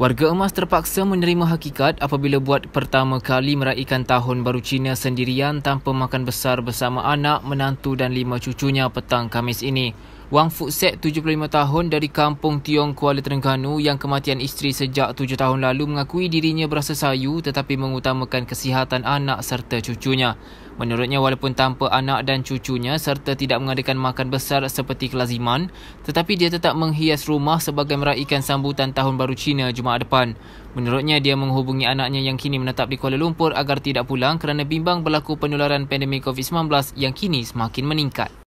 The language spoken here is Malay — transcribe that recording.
Warga emas terpaksa menerima hakikat apabila buat pertama kali meraihkan tahun baru Cina sendirian tanpa makan besar bersama anak, menantu dan lima cucunya petang Kamis ini. Wang Fuksek, 75 tahun dari kampung Tiong Kuala Terengganu yang kematian isteri sejak 7 tahun lalu mengakui dirinya berasa sayu tetapi mengutamakan kesihatan anak serta cucunya. Menurutnya walaupun tanpa anak dan cucunya serta tidak mengadakan makan besar seperti kelaziman, tetapi dia tetap menghias rumah sebagai meraihkan sambutan Tahun Baru Cina Jumaat depan. Menurutnya dia menghubungi anaknya yang kini menetap di Kuala Lumpur agar tidak pulang kerana bimbang berlaku penularan pandemik COVID-19 yang kini semakin meningkat.